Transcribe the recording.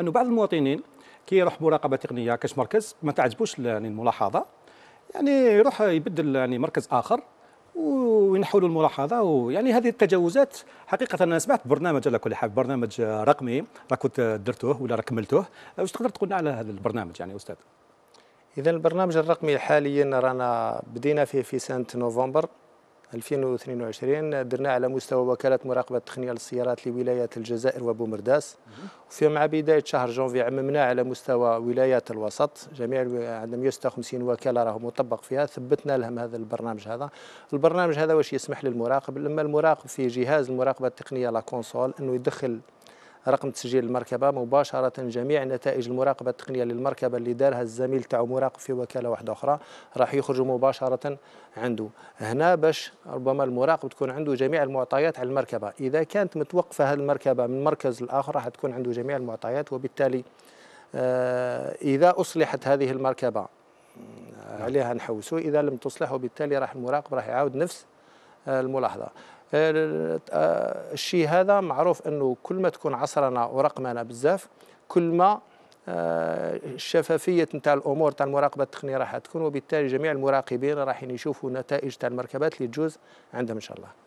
انه بعض المواطنين كي يروح مراقبه تقنيه كاش مركز ما تعجبوش يعني الملاحظه يعني يروح يبدل يعني مركز اخر له الملاحظه ويعني هذه التجاوزات حقيقه انا سمعت برنامج على كل حال برنامج رقمي راك كنت درتوه ولا راك كملتوه واش تقدر تقول على هذا البرنامج يعني استاذ اذا البرنامج الرقمي حاليا رانا بدينا فيه في سنه نوفمبر 2022 درنا على مستوى وكالة مراقبة التقنية للسيارات لولايات الجزائر وبومرداس وفي مع بداية شهر جونفي عممنا على مستوى ولايات الوسط جميع عندنا 156 وكالة راه مطبق فيها ثبتنا لهم هذا البرنامج هذا البرنامج هذا واش يسمح للمراقب لما المراقب في جهاز المراقبة التقنية لا كونسول أنه يدخل رقم تسجيل المركبه مباشره جميع نتائج المراقبه التقنيه للمركبه اللي دارها الزميل تاعو مراقب في وكاله واحده اخرى راح يخرجوا مباشره عنده هنا باش ربما المراقب تكون عنده جميع المعطيات على المركبه اذا كانت متوقفه هذه المركبه من مركز لاخر راح تكون عنده جميع المعطيات وبالتالي آه، اذا اصلحت هذه المركبه آه، عليها نحوسوا اذا لم تصلح وبالتالي راح المراقب راح يعاود نفس آه، الملاحظه آه، الشيء هذا معروف انه كل ما تكون عصرنا ورقمنا بزاف كل ما آه، الشفافيه نتاع الامور تاع المراقبه التقنيه راح تكون وبالتالي جميع المراقبين راح يشوفوا نتائج تاع المركبات اللي تجوز عندهم ان شاء الله نعم.